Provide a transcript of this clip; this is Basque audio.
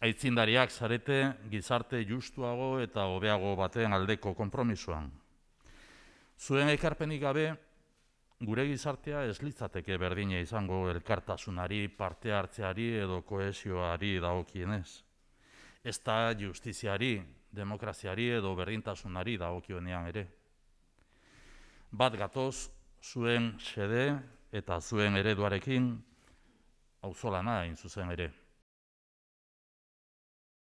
aitzindariak zarete gizarte justuago eta hobeago baten aldeko konpromisoan. Zuen ekarpenik gabe, gure gizartea ez litzateke berdina izango elkartasunari, parte hartzeari edo koesioari daokienez. Ez justiziari, demokraziari edo berdintasunari daokionean ere. Bat gatoz, zuen sede eta zuen ereduarekin, hau zola zuzen ere.